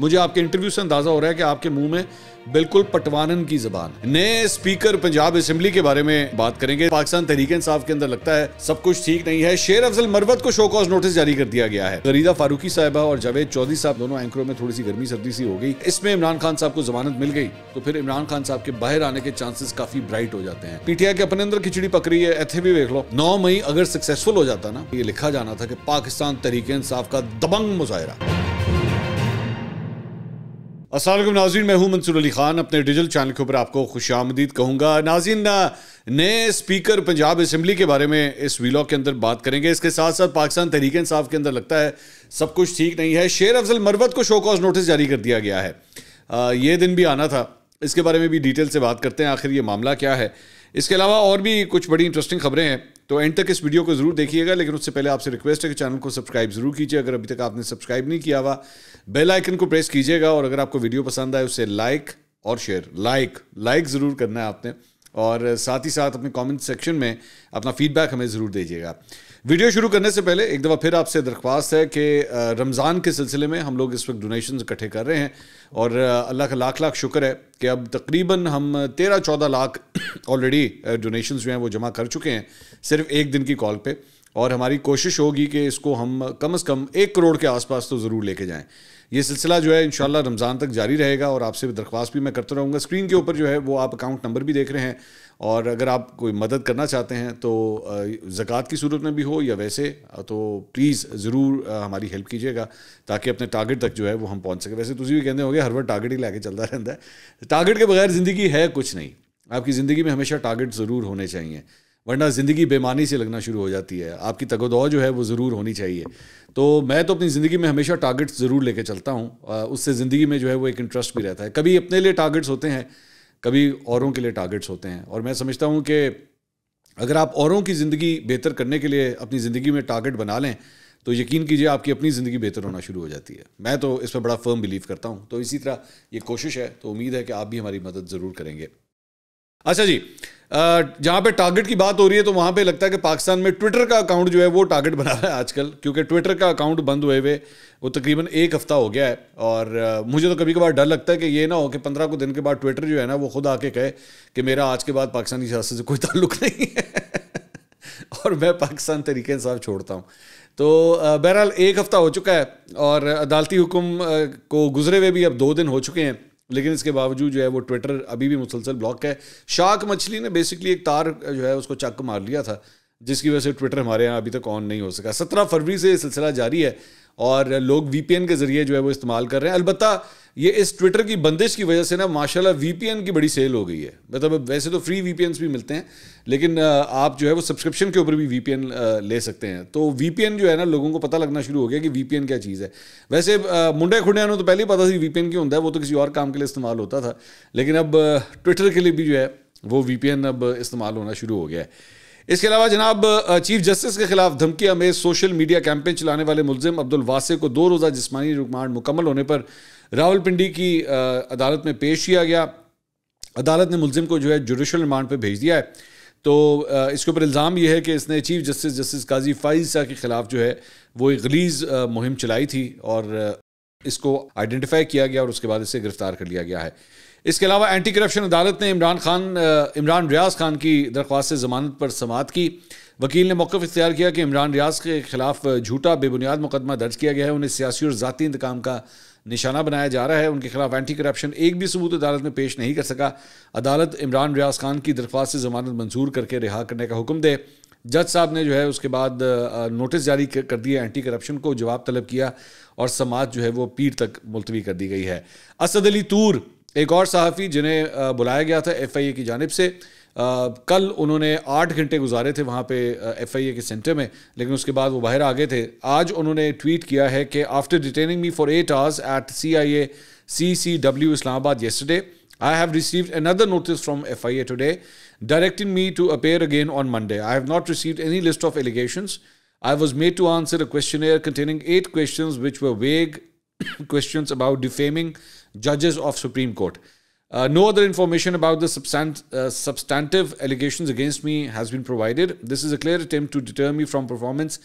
मुझे आपके इंटरव्यू से अंदाजा हो रहा है कि आपके मुंह में बिल्कुल पटवानन की जबान नए स्पीकर पंजाब असेंबली के बारे में बात करेंगे पाकिस्तान तहरीक इंसाफ के अंदर लगता है सब कुछ ठीक नहीं है शेर अफजल मरवत को शो कॉज नोटिस जारी कर दिया गया है गरीदा फारूकी साहबा और जावेद चौधरी साहब दोनों एंकरों में थोड़ी सी गर्मी सर्दी सी हो गई इसमें इमरान खान साहब को जमानत मिल गई तो फिर इमरान खान साहब के बाहर आने के चांसेस काफी ब्राइट हो जाते हैं पीटीआई के अपने अंदर खिचड़ी पकड़ी है ऐसे भी देख लो नौ मई अगर सक्सेसफुल हो जाता ना ये लिखा जाना था कि पाकिस्तान तहरीक इंसाफ का दबंग मुजाहरा असल नाजीन मैं हूँ मंसूर अली खान अपने डिजिटल चैनल के ऊपर आपको खुश आमदीद कहूँगा नाजीन नए स्पीकर पंजाब असम्बली के बारे में इस वीलॉग के अंदर बात करेंगे इसके साथ साथ पाकिस्तान तहरीक इंसाफ के अंदर लगता है सब कुछ ठीक नहीं है शेर अफजल मरवत को शो कॉज नोटिस जारी कर दिया गया है आ, ये दिन भी आना था इसके बारे में भी डिटेल से बात करते हैं आखिर ये मामला क्या है इसके अलावा और भी कुछ बड़ी इंटरेस्टिंग खबरें हैं तो एंड तक इस वीडियो को ज़रूर देखिएगा लेकिन उससे पहले आपसे रिक्वेस्ट है कि चैनल को सब्सक्राइब ज़रूर कीजिए अगर अभी तक आपने सब्सक्राइब नहीं किया हुआ बेल आइकन को प्रेस कीजिएगा और अगर आपको वीडियो पसंद आए उसे लाइक और शेयर लाइक लाइक ज़रूर करना है आपने और साथ ही साथ अपने कमेंट सेक्शन में अपना फीडबैक हमें ज़रूर दीजिएगा वीडियो शुरू करने से पहले एक दफ़ा फिर आपसे दरख्वास्त है कि रमज़ान के सिलसिले में हम लोग इस वक्त डोनेशन इकट्ठे कर रहे हैं और अल्लाह का लाख लाख शुक्र है कि अब तकरीबन हम तेरह चौदह लाख ऑलरेडी डोनेशन जो हैं वो जमा कर चुके हैं सिर्फ एक दिन की कॉल पर और हमारी कोशिश होगी कि इसको हम कम अज़ कम एक करोड़ के आसपास तो ज़रूर लेके जाएं ये सिलसिला जो है इन रमज़ान तक जारी रहेगा और आपसे दरख्वास्त भी मैं करता रहूँगा स्क्रीन के ऊपर जो है वो आप अकाउंट नंबर भी देख रहे हैं और अगर आप कोई मदद करना चाहते हैं तो ज़क़़त की सूरत में भी हो या वैसे तो प्लीज़ ज़रूर हमारी हेल्प कीजिएगा ताकि अपने टारगेट तक जो है वो हम पहुँच सकें वैसे तुझे भी कहते हो हर वक्त टारगेट ही लैके चलता रहता है टारगेट के बगैर ज़िंदगी है कुछ नहीं आपकी ज़िंदगी में हमेशा टारगेट ज़रूर होने चाहिए वरना ज़िंदगी बेमानी से लगना शुरू हो जाती है आपकी तगदौ जो है वो ज़रूर होनी चाहिए तो मैं तो अपनी ज़िंदगी में हमेशा टारगेट्स ज़रूर लेके चलता हूँ उससे ज़िंदगी में जो है वो एक इंटरेस्ट भी रहता है कभी अपने लिए टारगेट्स होते हैं कभी औरों के लिए टारगेट्स होते हैं और मैं समझता हूँ कि अगर आप औरों की ज़िंदगी बेहतर करने के लिए अपनी ज़िंदगी में टारगेट बना लें तो यकीन कीजिए आपकी अपनी ज़िंदगी बेहतर होना शुरू हो जाती है मैं तो इस पर बड़ा फर्म बिलीव करता हूँ तो इसी तरह ये कोशिश है तो उम्मीद है कि आप भी हमारी मदद ज़रूर करेंगे अच्छा जी जहाँ पे टारगेट की बात हो रही है तो वहाँ पे लगता है कि पाकिस्तान में ट्विटर का अकाउंट जो है वो टारगेट बना रहा है आजकल क्योंकि ट्विटर का अकाउंट बंद हुए हुए वो तकरीबन एक हफ़्ता हो गया है और मुझे तो कभी कभार डर लगता है कि ये ना हो कि पंद्रह को दिन के बाद ट्विटर जो है ना वो खुद आके कहे कि मेरा आज के बाद पाकिस्तानी सियासत से कोई ताल्लुक नहीं है और मैं पाकिस्तान तरीके साहब छोड़ता हूँ तो बहरहाल एक हफ़्ता हो चुका है और अदालती हुक्म को गुजरे हुए भी अब दो दिन हो चुके हैं लेकिन इसके बावजूद जो है वो ट्विटर अभी भी मुसलसल ब्लॉक है शाक मछली ने बेसिकली एक तार जो है उसको चक मार लिया था जिसकी वजह से ट्विटर हमारे यहाँ अभी तक ऑन नहीं हो सका सत्रह फरवरी से ये सिलसिला जारी है और लोग वी के ज़रिए जो है वो इस्तेमाल कर रहे हैं अलबत्ता ये इस ट्विटर की बंदिश की वजह से ना माशाल्लाह वीपीएन की बड़ी सेल हो गई है मतलब वैसे तो फ्री वीपीएन भी मिलते हैं लेकिन आप जो है वो सब्सक्रिप्शन के ऊपर भी वीपीएन ले सकते हैं तो वीपीएन जो है ना लोगों को पता लगना शुरू हो गया कि वीपीएन क्या चीज़ है वैसे मुंडे खुंडिया तो पहले ही पता थी वीपीएन क्यों होता है वो तो किसी और काम के लिए इस्तेमाल होता था लेकिन अब ट्विटर के लिए भी जो है वो वीपीएन अब इस्तेमाल होना शुरू हो गया है इसके अलावा जनाब चीफ जस्टिस के खिलाफ धमकी अमेज सोशल मीडिया कैंपेन चलाने वाले मुलजिम अब्दुल वासे को दो रोज़ा जिसमानी रिमांड मुकम्मल होने पर रावलपिंडी की अदालत में पेश किया गया अदालत ने मुलजिम को जो है जुडिशल रिमांड पर भेज दिया है तो इसके ऊपर इल्ज़ाम यह है कि इसने chief justice justice Qazi Faez Shah के ख़िलाफ़ जो है वो एक गलीज़ मुहिम चलाई थी और इसको आइडेंटिफाई किया गया और उसके बाद इसे गिरफ़्तार कर लिया गया है इसके अलावा एंटी करप्शन अदालत ने इमरान खान इमरान रियाज खान की दरख्वास्त जमानत पर समात की वकील ने मौक़ इख्तियार किया कि इमरान रियाज के खिलाफ झूठा बेबुनियाद मुकदमा दर्ज किया गया है उन्हें सियासी और ज़ाती इंतकाम का निशाना बनाया जा रहा है उनके खिलाफ एंटी करप्शन एक भी सबूत अदालत में पेश नहीं कर सका अदालत इमरान रियाज खान की दरख्वास्त जमानत मंजूर करके रिहा करने का हुक्म दे जज साहब ने जो है उसके बाद नोटिस जारी कर दिया एंटी करप्शन को जवाब तलब किया और समाज जो है वो पीर तक मुलतवी कर दी गई है असद अली तूर एक और सहाफ़ी जिन्हें बुलाया गया था एफ़ आई ए की जानब से कल उन्होंने आठ घंटे गुजारे थे वहाँ पे एफ़ आई ए के सेंटर में लेकिन उसके बाद वो बाहर आ गए थे आज उन्होंने ट्वीट किया है कि after detaining me for eight hours at C I A C C W Islamabad yesterday I have receive another notice from F I A today directing me to appear again on Monday I have not receive any list of allegation I was made to answer a questionnaire containing eight question which vague question about defaming judges of Supreme Court. Uh, no other information about the substant uh, substantive allegations against me has been provided. This is a clear attempt to deter me from performance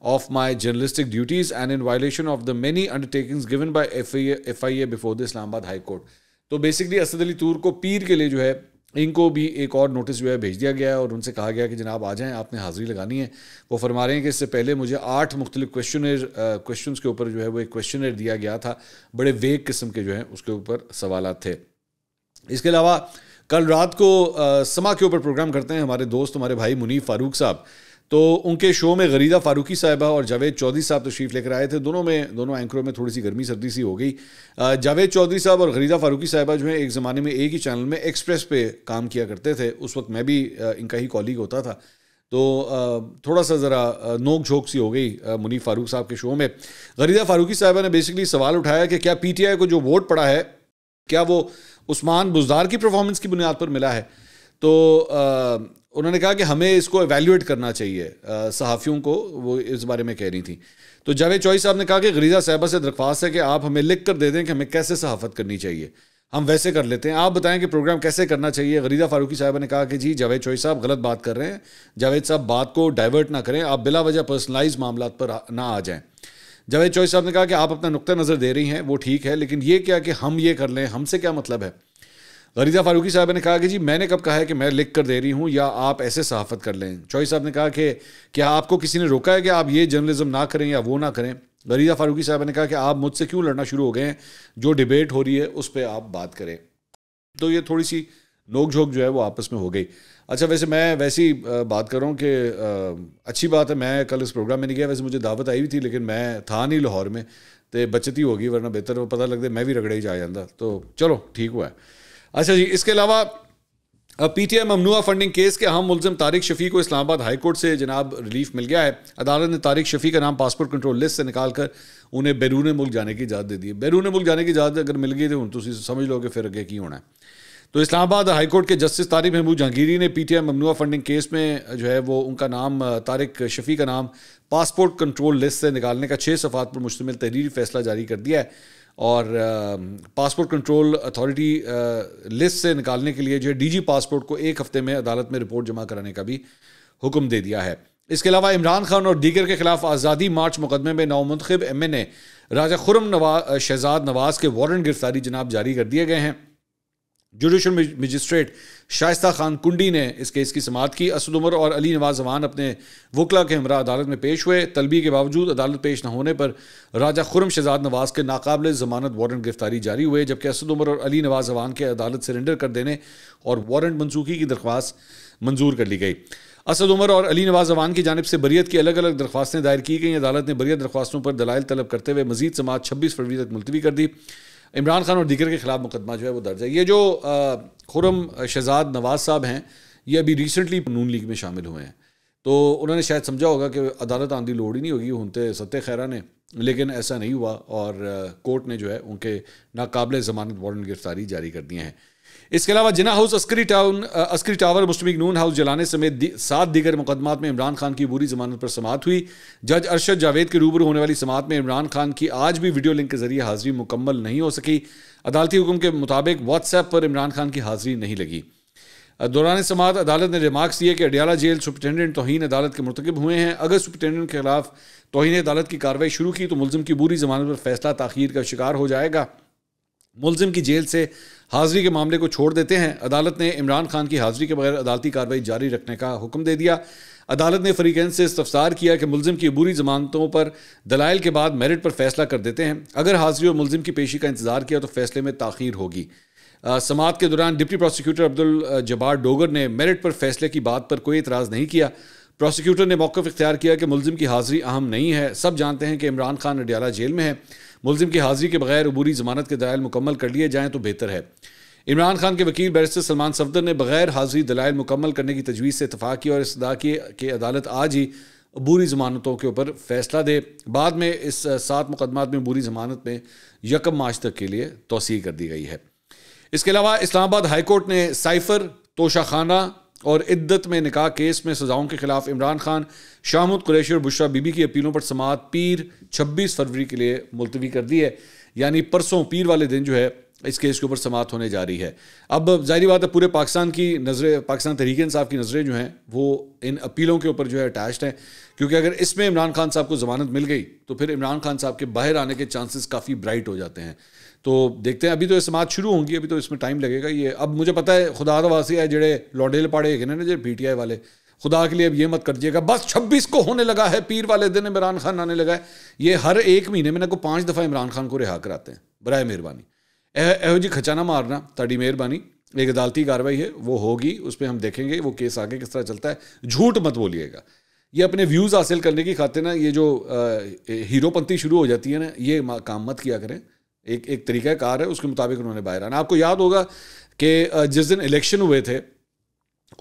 of my journalistic duties and in violation of the many undertakings given by FIA, FIA before the Islamabad High Court. So basically, Asad Ali Toor को पीर के लिए जो इनको भी एक और notice जो है भेज दिया गया है और उनसे कहा गया कि जनाब आ जाएं आपने हाज़िरी लगानी है वो फरमा रहे हैं कि इससे पहले मुझे आठ मुख्तलिफ क्वेश्चन क्वेश्चन के ऊपर जो है वो एक क्वेश्चन दिया गया था बड़े वेग किस्म के जो हैं उसके ऊपर सवाल थे इसके अलावा कल रात को आ, समा के ऊपर प्रोग्राम करते हैं हमारे दोस्त हमारे भाई मुनीफ फारूक साहब तो उनके शो में गरीदा फारूकी साहिबा और जावेद चौधरी साहब तशरीफ़ लेकर आए थे दोनों में दोनों एंकरों में थोड़ी सी गर्मी सर्दी सी हो गई जावेद चौधरी साहब और गरीदा फारूकी साहिबा जो है एक ज़माने में एक ही चैनल में एक्सप्रेस पे काम किया करते थे उस वक्त मैं भी इनका ही कॉलीग होता था तो थोड़ा सा ज़रा नोक झोंक सी हो गई मुनीफ फारूक साहब के शो में गरीदा फारूकी साहिबा ने बेसिकली सवाल उठाया कि क्या पी टी आई को जो वोट पड़ा है क्या वो उस्मान बुजदार की परफॉर्मेंस की बुनियाद पर मिला है तो उन्होंने कहा कि हमें इसको एवेल्यूएट करना चाहिए सहाफ़ियों को वो इस बारे में कह रही थी तो जावेद चौई साहब ने कहा कि गरीजा साहबा से दरख्वास्त है कि आप हमें लिख कर दे दें कि हमें कैसे सहाफ़त करनी चाहिए हम वैसे कर लेते हैं आप बताएं कि प्रोग्राम कैसे करना चाहिए गरीजा फारूकी साहब ने कहा कि जी जावेद चौई साहब गलत बात कर रहे हैं जावेद साहब बात को डाइवर्ट ना करें आप बिला वजह पर्सनलाइज मामला पर ना आ जाएँ जावेद चौई साहब ने कहा कि आप अपना नुक़ नज़र दे रही हैं वो ठीक है लेकिन ये क्या कि हम ये कर लें हमसे क्या मतलब है गरीजा फारूकी साहब ने कहा कि जी मैंने कब कहा है कि मैं लिख कर दे रही हूँ या आप ऐसे सहाफत कर लें चौहरी साहब ने कहा कि क्या आपको किसी ने रोका है कि आप ये जर्नलिज्म ना करें या वो ना करें गरीजा फारूकी साहब ने कहा कि आप मुझसे क्यों लड़ना शुरू हो गए हैं जो डिबेट हो रही है उस पर आप बात करें तो ये थोड़ी सी नोकझोंक जो है वो आपस में हो गई अच्छा वैसे मैं वैसी बात कर रहा हूँ कि अच्छी बात है मैं कल इस प्रोग्राम में नहीं गया वैसे मुझे दावत आई हुई थी लेकिन मैं था नहीं लाहौर में तो बचत ही होगी वरना बेहतर पता लगता मैं भी रगड़े ही जा जाता तो चलो ठीक हुआ है अच्छा जी इसके अलावा पी पीटीआई ममनुआ फंडिंग केस के अहम मुलम तारिक शफी को इस्लामाबाद हाईकोर्ट से जनाब रिलीफ मिल गया है अदालत ने तारिक शफी का नाम पासपोर्ट कंट्रोल लिस्ट से निकाल कर उन्हें बैरून मुल्क जाने की इजाज़त दे दी है बैरून मुल्क जाने की इजाज़त अगर मिल गई तो तुम समझ लो कि फिर अगे की होना है तो इस्लामाबाद हाईकोर्ट के जस्टिस तारिक महमूद जहांगीरी ने पी टी आई ममनुआ फंडिंग केस में जो है वो उनका नाम तारिक शफी का नाम पासपोर्ट कंट्रोल लिस्ट से निकालने का छः सफात पर मुश्तमिल तहरीरी फैसला जारी कर दिया है और पासपोर्ट कंट्रोल अथॉरिटी लिस्ट से निकालने के लिए जो है जी पासपोर्ट को एक हफ्ते में अदालत में रिपोर्ट जमा कराने का भी हुक्म दे दिया है इसके अलावा इमरान खान और दीगर के खिलाफ आज़ादी मार्च मुकदमे में नामंतब M N A Raja Khurram नवा शहजाद नवाज के वारंट गिरफ्तारी जनाब जारी कर दिए गए हैं जुडिशल मजिस्ट्रेट शाइस्ता खान कुंडी ने इस केस की समात की असद उमर और अली नवाज जवान अपने वकला के हमरा अदालत में पेश हुए तलबी के बावजूद अदालत पेश न होने पर राजा खुरम शहजाद नवाज के नाकबिल जमानत वारंट गिरफ्तारी जारी हुए जबकि असद उमर और अली नवाज जवान के अदालत सरेंडर कर देने और वारंट मनसूखी की दरख्वास्त मंजूर कर ली गई असद उमर और अली नवाज जवान की जानब से बरीत की अलग अलग दरख्वास्तें दायर की गई अदालत ने बरीत दरख्वास्तों पर दलाइल तलब करते हुए मजीद समात छब्बीस फरवरी तक मुलतवी कर दी इमरान खान और दीगर के खिलाफ मुकदमा जो है वो दर्ज है ये जो खुरम शहजाद नवाज साहब हैं ये अभी रिसेंटली नून लीग में शामिल हुए हैं तो उन्होंने शायद समझा होगा कि अदालत आंधी लोड ही नहीं होगी उनते सत्य खैरा ने लेकिन ऐसा नहीं हुआ और कोर्ट ने जो है उनके नाकबले जमानत वारंट गिरफ्तारी जारी कर दिए हैं इसके अलावा Jinnah house Askari town Askari tower Muslim Noon house जलाने समेत दि, सात दीगर मुकदमात में इमरान खान की बुरी जमानत पर समात हुई जज अरशद जावेद के रूबरू होने वाली समात में इमरान खान की आज भी वीडियो लिंक के जरिए हाजिरी मुकम्मल नहीं हो सकी अदालती हुक्म के मुताबिक व्हाट्सएप पर इमरान खान की हाजिरी नहीं लगी दौरान समात अदालत ने रिमार्क्स दिए कि अडियाला जेल सुप्रिटेंडेंट तोहन अदालत के मरतकब हुए हैं अगर सुप्रिटेंडेंट के खिलाफ तोहन अदालत की कार्रवाई शुरू की तो मुलम की बुरी जमानत पर फैसला तखिर का शिकार हो जाएगा मुलजिम की जेल से हाजिरी के मामले को छोड़ देते हैं अदालत ने इमरान खान की हाजिरी के बगैर अदालती कार्रवाई जारी रखने का हुक्म दे दिया अदालत ने फरीकैन से इस्तफसार किया कि मुलजिम की अबूरी जमानतों पर दलाइल के बाद मेरिट पर फैसला कर देते हैं अगर हाजिरी और मुलजिम की पेशी का इंतजार किया तो फैसले में ताखिर होगी समात के दौरान डिप्टी प्रोसिक्यूटर अब्दुल जबार डोगर ने मेरिट पर फैसले की बात पर कोई इतराज़ नहीं किया प्रोसिक्यूटर ने मौक़ इख्तियार किया कि मुलजिम की हाजिरी अहम नहीं है सब जानते हैं कि इमरान खान अडियाला जेल में है मुलिम की हाजिरी के बगैर अबूरी जमानत के दलाल मुकम्मल कर लिए जाएँ तो बेहतर है इमरान खान के वकील बैरिस्टर सलमान सफदर ने बगैर हाजिरी दलाइल मुकम्मल करने की तजवीज़ से इतफाक़ किया और इस की कि अदालत आज ही अबूरी जमानतों के ऊपर फैसला दे बाद में इस सात मुकदमा में अबूरी जमानत में यकम मार्च तक के लिए तोसी कर दी गई है इसके अलावा इस्लामाबाद हाईकोर्ट ने साइफर तोशाखाना और इद्दत में निकाह केस में सजाओं के खिलाफ इमरान खान शाहमुद कुरैशी और बुशरा बीबी की अपीलों पर समात पीर 26 फरवरी के लिए मुलतवी कर दी है यानी परसों पीर वाले दिन जो है इस केस के ऊपर समाप्त होने जा रही है अब जाहिर बात है पूरे पाकिस्तान की नज़रें पाकिस्तान तहरीक इंसाफ की नज़रें जो हैं वो इन अपीलों के ऊपर जो है अटैच्ड हैं क्योंकि अगर इसमें इमरान खान साहब को ज़मानत मिल गई तो फिर इमरान खान साहब के बाहर आने के चांसेस काफ़ी ब्राइट हो जाते हैं तो देखते हैं अभी तो समात शुरू होंगी अभी तो इसमें टाइम लगेगा ये अब मुझे पता है खुदा वासी है जड़े लॉडेल पाड़े है ना जो पी टी आई वाले खुदा के लिए अब ये मत कर दिएगा बस छब्बीस को होने लगा है पीर वाले दिन इमरान खान आने लगा है ये हर एक महीने में ना को पाँच दफ़ा इमरान खान को रिहा कराते हैं बर मेहरबानी यह जी खचाना मारना ताड़ी मेहरबानी एक अदालती कार्रवाई है वो होगी उस पर हम देखेंगे वो केस आगे किस तरह चलता है झूठ मत बोलिएगा ये अपने व्यूज़ हासिल करने की खातिर ना ये जो हीरोपंथी शुरू हो जाती है ना ये काम मत किया करें एक एक तरीका कार है उसके मुताबिक उन्होंने बाहर आना आपको याद होगा कि जिस दिन इलेक्शन हुए थे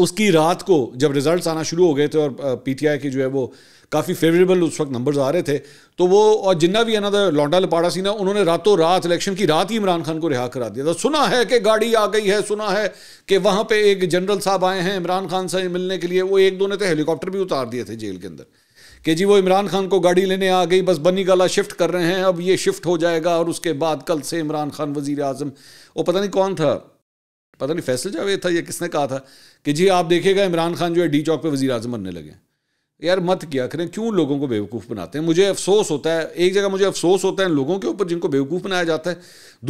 उसकी रात को जब रिजल्ट्स आना शुरू हो गए थे और पीटीआई की जो है वो काफ़ी फेवरेबल उस वक्त नंबर्स आ रहे थे तो वो और जिन्ना भी है ना लौंडा लपाड़ा सी ना उन्होंने रातों रात इलेक्शन की रात ही इमरान खान को रिहा करा दिया था सुना है कि गाड़ी आ गई है सुना है कि वहाँ पर एक जनरल साहब आए हैं इमरान खान से मिलने के लिए वो एक दो ने तो हेलीकॉप्टर भी उतार दिए थे जेल के अंदर कि जी वो इमरान खान को गाड़ी लेने आ गई बस बनी गला शिफ्ट कर रहे हैं अब ये शिफ्ट हो जाएगा और उसके बाद कल से इमरान खान वजीर अजम वो पता नहीं कौन था पता नहीं फैसल जावेद था या किसने कहा था कि जी आप देखिएगा इमरान खान जो है डी चौक पर वजी अजम बनने लगे यार मत किया करें क्यों लोगों को बेवकूफ़ बनाते हैं मुझे अफसोस होता है एक जगह मुझे अफसोस होता है लोगों के ऊपर जिनको बेवकूफ़ बनाया जाता है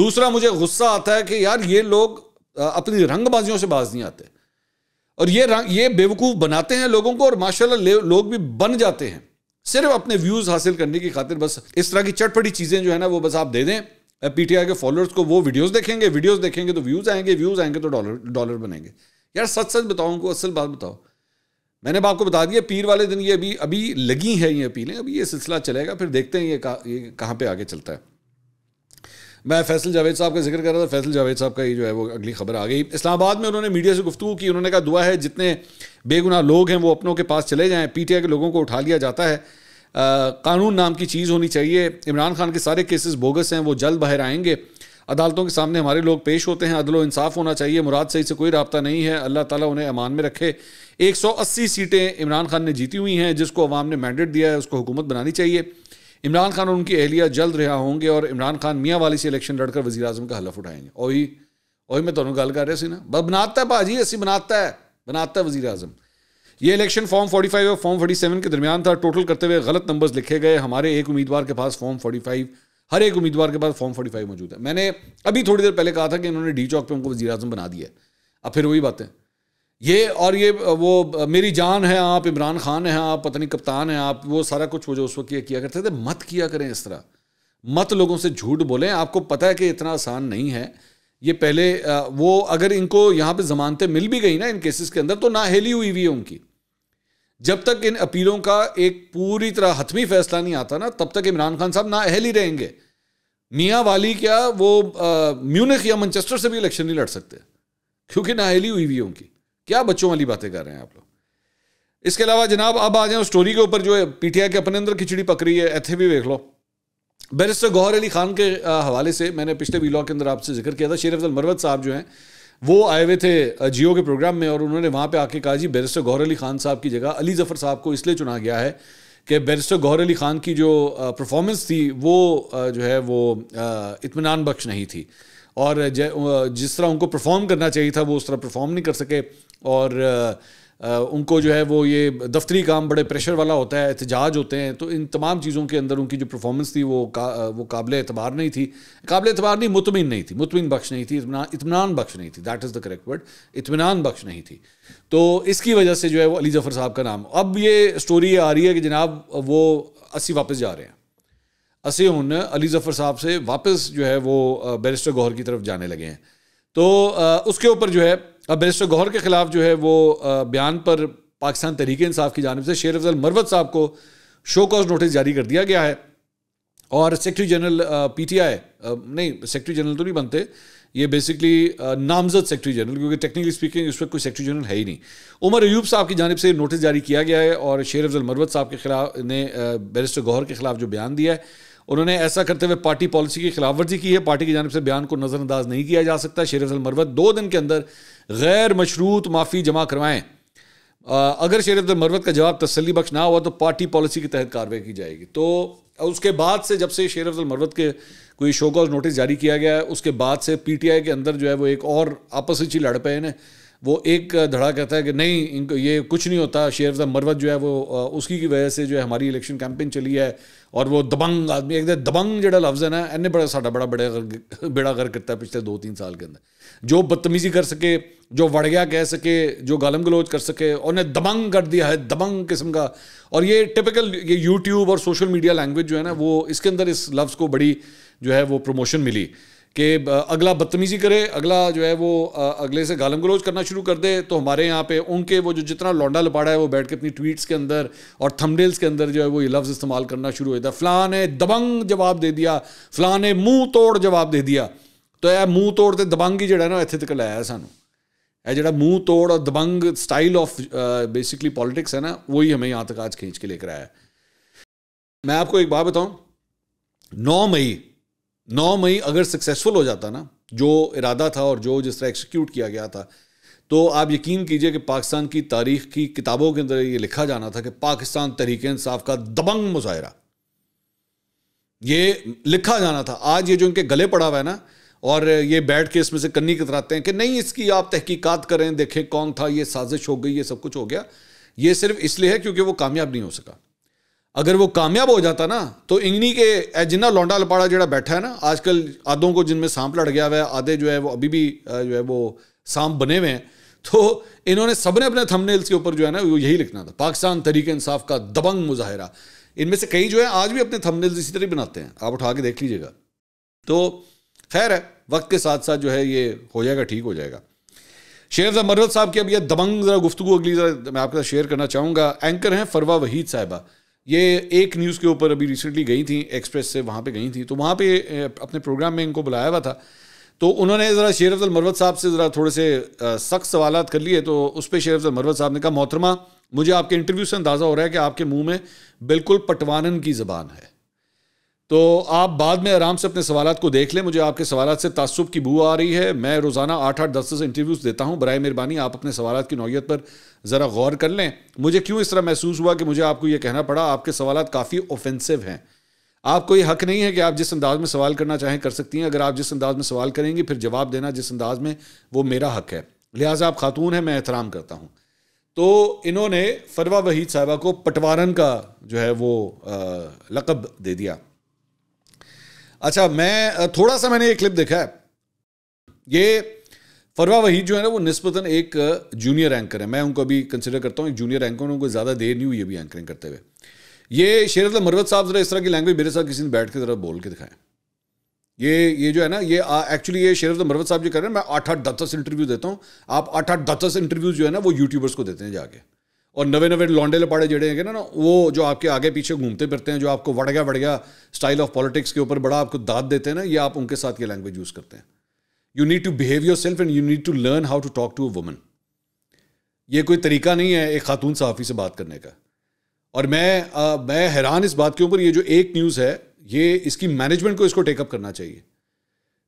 दूसरा मुझे गुस्सा आता है कि यार ये लोग अपनी रंगबाजियों से बाज नहीं आते और ये रंग ये बेवकूफ़ बनाते हैं लोगों को और माशाला लोग भी बन जाते हैं सिर्फ अपने व्यूज़ हासिल करने की खातिर बस इस तरह की चटपटी चीज़ें जो है ना वो बस आप दे दें पीटीआई के फॉलोअर्स को वो वीडियोज देखेंगे वीडियोज देखेंगे तो व्यूज़ आएंगे व्यूज़ आएंगे तो डॉलर डॉलर बनेंगे यार सच सच बताओ उनको असल बात बताओ मैंने अब आपको बता दिया पीर वाले दिन ये अभी अभी लगी हैं ये अपीलें अभी ये सिलसिला चलेगा फिर देखते हैं ये कहा ये कहाँ पे आगे चलता है मैं फैसल जावेद साहब का जिक्र कर रहा था फैसल जावेद साहब का ये जो है वो अगली खबर आ गई इस्लामाबाद में उन्होंने मीडिया से गुफ्तू की उन्होंने कहा दुआ है जितने बेगुनाह लोग हैं वो अपनों के पास चले जाएँ पी के लोगों को उठा लिया जाता है आ, कानून नाम की चीज़ होनी चाहिए इमरान खान के सारे केसेस बोगस हैं वो जल्द बाहर आएंगे अदालतों के सामने हमारे लोग पेश होते हैं अदलो इंसाफ होना चाहिए मुराद सही से कोई रबता नहीं है अल्लाह ताला उन्हें अमान में रखे 180 सीटें इमरान खान ने जीती हुई हैं जिसको अवाम ने मैंडेट दिया है उसको हुकूमत बनानी चाहिए इमरान खान और उनकी अहलिया जल्द रिहा होंगे और इमरान खान मियाँ वाली से इलेक्शन लड़कर वजी अजम का हलफ उठाएंगे ओ ही मैं तुम्हें गल कर रहा सी ना बनाता है भाजी असी बनाता है बनाता है वजी अजम ये इलेक्शन फॉर्म 45 और फॉर्म 47 के दरमियान था टोटल करते हुए गलत नंबर्स लिखे गए हमारे एक उम्मीदवार के पास फॉर्म 45 हर एक उम्मीदवार के पास फॉर्म 45 मौजूद है मैंने अभी थोड़ी देर पहले कहा था कि इन्होंने डी चौक पे उनको वजी बना दिया अब फिर वही बातें ये और ये वो मेरी जान है आप इमरान खान हैं आप पत्नी कप्तान हैं आप वो सारा कुछ वो जो उस वक्त किया करते थे मत किया करें इस तरह मत लोगों से झूठ बोलें आपको पता है कि इतना आसान नहीं है ये पहले वो अगर इनको यहाँ पे जमानतें मिल भी गई ना इन केसेस के अंदर तो ना हेली हुई हुई है उनकी जब तक इन अपीलों का एक पूरी तरह हतमी फैसला नहीं आता ना तब तक इमरान खान साहब ना अहली रहेंगे मियाँ वाली क्या वो म्यूनिख या मनचेस्टर से भी इलेक्शन नहीं लड़ सकते क्योंकि ना हेली हुई हुई है उनकी क्या बच्चों वाली बातें कर रहे हैं आप लोग इसके अलावा जनाब अब आ जाए स्टोरी के ऊपर जो है पीटीआई के अपने अंदर खिचड़ी पक रही है ऐसे भी देख लो बैरिस्टर गौहर अली खान के हवाले से मैंने पिछले वीलॉग के अंदर आपसे जिक्र किया था शेर अफजल मरवत साहब जो हैं वो आए हुए थे जियो के प्रोग्राम में और उन्होंने वहाँ पे आके कहा जी बैरिस्टर गौहर अली खान साहब की जगह अली जफ़र साहब को इसलिए चुना गया है कि बैरिस्टर गौहर अली खान की जो परफॉर्मेंस थी वो जो है वो इतमान बख्श नहीं थी और जिस तरह उनको परफॉर्म करना चाहिए था वो उस तरह परफॉर्म नहीं कर सके और उनको जो है वो ये दफ्तरी काम बड़े प्रेशर वाला होता है एहतजाज होते हैं तो इन तमाम चीज़ों के अंदर उनकी जो परफॉर्मेंस थी वो का, वो काबिल एतबार नहीं थी काबिल एतबार नहीं मुतमिन नहीं थी मुतमिन बख्श नहीं थी इतमान बख्श नहीं थी that is the correct word इतमान बख्श नहीं थी तो इसकी वजह से जो है वो अली जफ़र साहब का नाम अब ये स्टोरी आ रही है कि जनाब वो अस्सी वापस जा रहे हैं असी उन अली जफ़र साहब से वापस जो है वो बैरिस्टर गौहर की तरफ जाने लगे हैं तो उसके ऊपर जो है अब बैरिस्टर गौहर के खिलाफ जो है वो बयान पर पाकिस्तान तरीके इंसाफ की जानब से शेर अफजल मरवत साहब को शो कॉज नोटिस जारी कर दिया गया है और सेक्रेटरी जनरल पी टी आई नहीं सेक्रेटरी जनरल तो नहीं बनते ये बेसिकली नामजद सेक्रेटरी जनरल क्योंकि टेक्निकली स्पीकिंग इस वक्त कोई सेक्रेटरी जनरल है ही नहीं उमर अयूब साहब की जानब से नोटिस जारी किया गया है और शेर अफजल मरवत साहब के खिलाफ ने बैरिस्टर गौहर के खिलाफ जो बयान दिया है उन्होंने ऐसा करते हुए पार्टी पॉलिसी की खिलाफ वर्जी की है पार्टी की जानब से बयान को नज़रअंदाज नहीं किया जा सकता शेर अफजल मरवत दो दिन के अंदर गैर मशरूत माफ़ी जमा करवाएं अगर शेर अफजल मरवत का जवाब तसली बख्श ना हुआ तो पार्टी पॉलिसी के तहत कार्रवाई की जाएगी तो उसके बाद से जब से शेर अफजल मरवत के कोई शो नोटिस जारी किया गया है उसके बाद से पी टी आई के अंदर जो है वो एक और आपस में लड़ पे हैं वो एक धड़ा कहता है कि नहीं इनको ये कुछ नहीं होता शेर अफजा मरवत जो है वो उसकी की वजह से जो है हमारी इलेक्शन कैंपेन चली है और वो दबंग आदमी एक तो दबंग जो लफ्ज़ है ना इन्हें बड़ा साढ़ा बड़ा बड़े बेड़ा गर करता है पिछले दो तीन साल के अंदर जो बदतमीज़ी कर सके जो वड़गया कह सके जो गालम गलोच कर सके उन्हें दबंग कर दिया है दबंग किस्म का और ये टिपिकल ये यूट्यूब और सोशल मीडिया लैंग्वेज जो है ना वो इसके अंदर इस लफ्ज़ को बड़ी जो है वो प्रमोशन मिली कि अगला बदतमीजी करे अगला जो है वो अगले से गालम गलोज करना शुरू कर दे तो हमारे यहाँ पे उनके वो जो जितना लौंडा लपाड़ा है वो बैठ के अपनी ट्वीट्स के अंदर और थमडेल्स के अंदर जो है वो ये लफ्ज़ इस्तेमाल करना शुरू हो जाता फ़लाँ ने दबंग जवाब दे दिया फ़लाँ ने मुँह तोड़ जवाब दे दिया तो यह मुँह तोड़ तो दबंग ही जोड़ा ना इतने तक लाया सानू ਇਹ जो मुँह तोड़ दबंग स्टाइल ऑफ बेसिकली पॉलिटिक्स है ना वही हमें यहाँ तक आज खींच के लेकर आया है मैं आपको एक बात बताऊँ नौ मई नौ मई अगर सक्सेसफुल हो जाता ना जो इरादा था और जो जिस तरह एक्सिक्यूट किया गया था तो आप यकीन कीजिए कि पाकिस्तान की तारीख की किताबों के अंदर ये लिखा जाना था कि पाकिस्तान तहरीक इंसाफ का दबंग मुजाहरा ये लिखा जाना था आज ये जो इनके गले पड़ा हुआ है ना और ये बैठ के इसमें से कन्नी कतराते हैं कि नहीं इसकी आप तहकीकात करें देखें कौन था ये साजिश हो गई ये सब कुछ हो गया ये सिर्फ इसलिए है क्योंकि वो कामयाब नहीं हो सका अगर वो कामयाब हो जाता ना तो इंगनी के जिन्ना लौंडा लपाड़ा जो बैठा है ना आजकल आधों को जिनमें सांप लड़ गया हुआ है आधे जो है वो अभी भी जो है वो सांप बने हुए हैं तो इन्होंने सबने अपने थंबनेल्स के ऊपर जो है ना वो यही लिखना था पाकिस्तान तरीके इंसाफ का दबंग मुजाहरा इनमें से कई जो है आज भी अपने थंबनेल्स इसी तरह बनाते हैं आप उठा के देख लीजिएगा तो खैर है वक्त के साथ साथ जो है ये हो जाएगा ठीक हो जाएगा शेर मरवत साहब की अब यह दबंग ज़रा गुफ्तु अगली ज़रा मैं आपके साथ शेयर करना चाहूँगा एंकर हैं फरवा वहीद साहबा ये एक न्यूज़ के ऊपर अभी रिसेंटली गई थी एक्सप्रेस से वहाँ पे गई थी तो वहाँ पे अपने प्रोग्राम में इनको बुलाया हुआ था तो उन्होंने ज़रा शेर अफजल मरवत साहब से ज़रा थोड़े से सख्त सवाल कर लिए तो उस पर शेर अफजल मरवत साहब ने कहा मोहतरमा मुझे आपके इंटरव्यू से अंदाज़ा हो रहा है कि आपके मुँह में बिल्कुल पटवानन की ज़बान है तो आप बाद में आराम से अपने सवाल को देख लें मुझे आपके सवाल से तसब की बू आ रही है मैं रोज़ाना आठ आठ दस दस इंटरव्यूज़ देता हूँ बर मेहरबानी आप अपने सवाल की नौीयत पर ज़रा गौर कर लें मुझे क्यों इस तरह महसूस हुआ कि मुझे आपको ये कहना पड़ा आपके सवाल काफ़ी ऑफेंसिव हैं आपको ये हक नहीं है कि आप जिस अंदाज में सवाल करना चाहें कर सकती हैं अगर आप जिस अंदाज में सवाल करेंगी फिर जवाब देना जिस अंदाज में वो मेरा हक है लिहाजा आप खातून हैं मैं एहतराम करता हूँ तो इन्होंने फरवा वहीद साहबा को पटवारन का जो है वो लकब दे दिया अच्छा मैं थोड़ा सा मैंने ये क्लिप देखा है ये फरवा वहीद जो है ना वो नस्बतन एक जूनियर एंकर है मैं उनको अभी कंसिडर करता हूँ एक जूनियर एंकर उनको ज़्यादा देर नहीं हुई अभी एंकरिंग करते हुए ये शेर मरवत साहब ज़रा इस तरह की लैंग्वेज मेरे साथ किसी ने बैठ के ज़रा बोल के दिखाएं ये ये जो है ना ये एक्चुअली ये शेर मरवत साहब जो कर रहे हैं मैं आठ आठ दस दस इंटरव्यू देता हूँ आप आठ आठ दस दस इंटरव्यू जो है ना वो यूट्यूबर्स को देते हैं जाके और नवे नवे लौंडे लपाड़े जड़े हैं ना ना वो जो आपके आगे पीछे घूमते फिरते हैं जो आपको वड़ गया वड़ गया स्टाइल ऑफ पॉलिटिक्स के ऊपर बड़ा आपको दाद देते हैं ना ये आप उनके साथ ये लैंग्वेज यूज़ करते हैं you need to behave yourself and you need to learn how to talk to a woman ये कोई तरीका नहीं है एक खातून सहाफ़ी से बात करने का और मैं आ, मैं हैरान इस बात के ऊपर ये जो एक न्यूज़ है ये इसकी मैनेजमेंट को इसको टेकअप करना चाहिए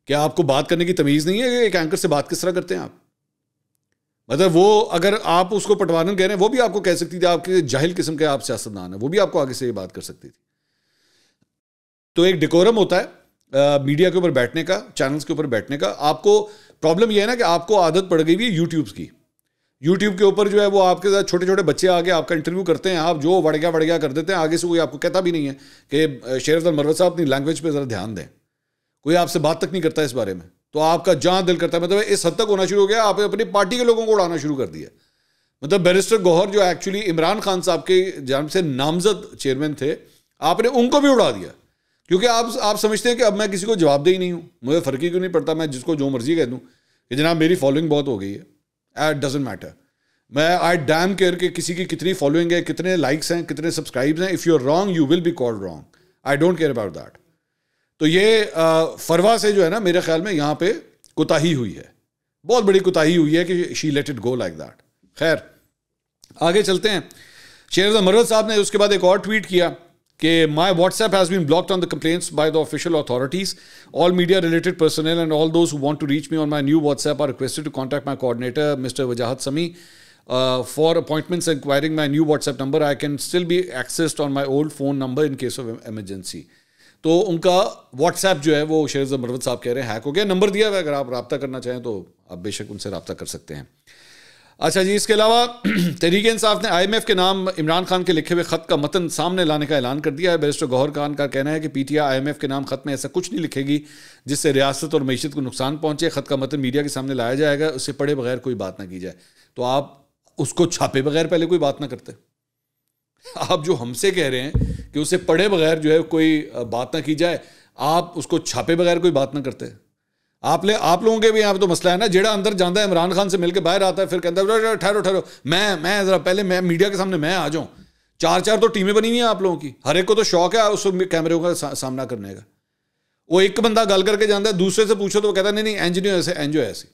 क्या आपको बात करने की तमीज़ नहीं है एक एंकर से बात किस तरह करते हैं आप मतलब वो अगर आप उसको पटवारन कह रहे हैं वो भी आपको कह सकती थी आपके जाहिल किस्म के आप सियासतदान है वो भी आपको आगे से ये बात कर सकती थी तो एक डिकोरम होता है आ, मीडिया के ऊपर बैठने का चैनल्स के ऊपर बैठने का आपको प्रॉब्लम यह है ना कि आपको आदत पड़ गई हुई है यूट्यूब की यूट्यूब के ऊपर जो है वो आपके साथ छोटे छोटे बच्चे आगे आपका इंटरव्यू करते हैं आप जो वड़ गया गया कर देते हैं आगे से कोई आपको कहता भी नहीं है कि शेर अफजल मरवत साहब अपनी लैंग्वेज पर ज़रा ध्यान दें कोई आपसे बात तक नहीं करता इस बारे में तो आपका जहाँ दिल करता है मतलब इस हद तक होना शुरू हो गया आपने अपनी पार्टी के लोगों को उड़ाना शुरू कर दिया मतलब बैरिस्टर गौहर जो एक्चुअली इमरान खान साहब के जान से नामजद चेयरमैन थे आपने उनको भी उड़ा दिया क्योंकि आप आप समझते हैं कि अब मैं किसी को जवाब दे ही नहीं हूँ मुझे फ़र्क ही क्यों नहीं पड़ता मैं जिसको जो मर्जी कह दूँ कि जनाब मेरी फॉलोइंग बहुत हो गई है एट डजेंट मैटर मैं आई डैम केयर के किसी की कितनी फॉलोइंग है कितने लाइक्स हैं कितने सब्सक्राइब्स हैं if you are wrong you will be called wrong I don't care about that तो ये फरवा से जो है ना मेरे ख्याल में यहाँ पे कोताही हुई है बहुत बड़ी कोताही हुई है कि she let it go like that खैर आगे चलते हैं शेर मरवत साहब ने उसके बाद एक और ट्वीट किया कि my WhatsApp has been blocked on the complaints by the official authorities all media related personal and all those want to reach me on my new WhatsApp are requested to contact my coordinator mister Wajahat Sami for appointments inquiring my new WhatsApp number I can still be accessed on my old phone number in case of emergency तो उनका WhatsApp जो है वो शेरज मरवत साहब कह रहे हैं hack हो गया नंबर दिया हुआ है अगर आप रबता करना चाहें तो आप बेशक उनसे रबता कर सकते हैं अच्छा जी इसके अलावा तहरीक इंसाफ ने एफ के नाम इमरान खान के लिखे हुए ख़त का मतन सामने लाने का ऐलान कर दिया है बैरिस्टर गौहर खान का कहना है कि पीटीआई एफ के नाम ख़त में ऐसा कुछ नहीं लिखेगी जिससे रियासत और मीशत को नुकसान पहुंचे ख़त का मतन मीडिया के सामने लाया जाएगा उससे पढ़े बगैर कोई बात ना की जाए तो आप उसको छापे बगैर पहले कोई बात ना करते आप जो हमसे कह रहे हैं कि उसे पढ़े बगैर जो है कोई बात ना की जाए आप उसको छापे बगैर कोई बात ना करते आप ले आप लोगों के भी यहाँ पे तो मसला है ना जेड़ा अंदर जाता है इमरान खान से मिलकर बाहर आता है फिर कहता है ठहरो ठहरो मैं मैं ज़रा पहले मैं मीडिया के सामने मैं आ जाऊँ चार चार तो टीमें बनी हुई हैं आप लोगों की हर एक को तो शौक है उस कैमरे का सामना करने का वो एक बंदा गल करके जानता है दूसरे से पूछो तो वो कहता नहीं नहीं एंजीनियर ऐसे एनजीओ ऐसी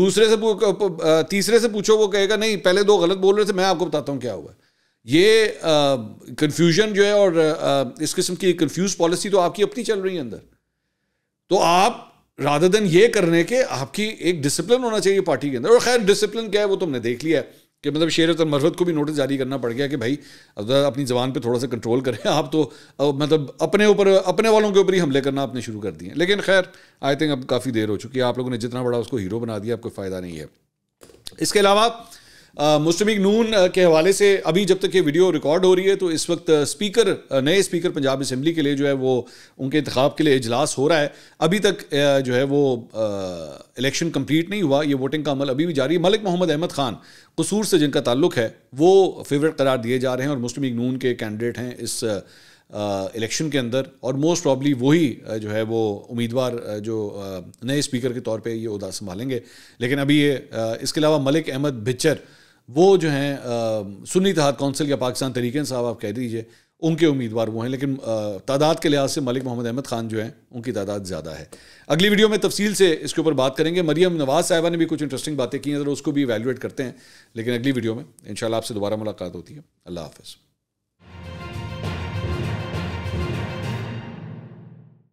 दूसरे से तीसरे से पूछो वो कहेगा नहीं पहले दो गलत बोल रहे थे मैं आपको बताता हूँ क्या हुआ है ये कंफ्यूजन जो है और आ, इस किस्म की कंफ्यूज पॉलिसी तो आपकी अपनी चल रही है अंदर तो आप राधा दिन ये करने के आपकी एक डिसिप्लिन होना चाहिए पार्टी के अंदर और खैर डिसिप्लिन क्या है वो तुमने देख लिया है कि मतलब शेर और मरवत को भी नोटिस जारी करना पड़ गया कि भाई अपनी ज़बान पे थोड़ा सा कंट्रोल करें आप तो मतलब अपने ऊपर अपने वालों के ऊपर ही हमले करना आपने शुरू कर दिए लेकिन खैर आई थिंक अब काफ़ी देर हो चुकी है आप लोगों ने जितना बड़ा उसको हीरो बना दिया आपको फ़ायदा नहीं है इसके अलावा मुस्लिम लीग नून के हवाले से अभी जब तक ये वीडियो रिकॉर्ड हो रही है तो इस वक्त स्पीकर नए स्पीकर पंजाब असम्बली के लिए जो है वो उनके इंतखब के लिए इजलास हो रहा है अभी तक जो है वो इलेक्शन कंप्लीट नहीं हुआ ये वोटिंग का अमल अभी भी जारी है मलिक मोहम्मद अहमद खान कसूर से जिनका ताल्लुक है वो फेवरेट करार दिए जा रहे हैं और मुस्लिम लीग नून के कैंडिडेट हैं इस इलेक्शन के अंदर और मोस्ट प्रॉब्ली वही जो है वो उम्मीदवार जो नए स्पीकर के तौर पे ये उदा संभालेंगे लेकिन अभी ये इसके अलावा मलिक अहमद भिचर वो जो हैं सुन्नी तहत कौंसिल या पाकिस्तान तरीके साहब आप कह दीजिए उनके उम्मीदवार वो हैं लेकिन तादाद के लिहाज से मलिक मोहम्मद अहमद खान जो हैं उनकी तादाद ज़्यादा है अगली वीडियो में तफसील से इसके ऊपर बात करेंगे मरियम नवाज़ साहिबा ने भी कुछ इंटरेस्टिंग बातें की हैं ज़रा उसको भी एवेलुएट करते हैं लेकिन अगली वीडियो में इन आपसे दोबारा मुलाकात होती है अल्लाह हाफ़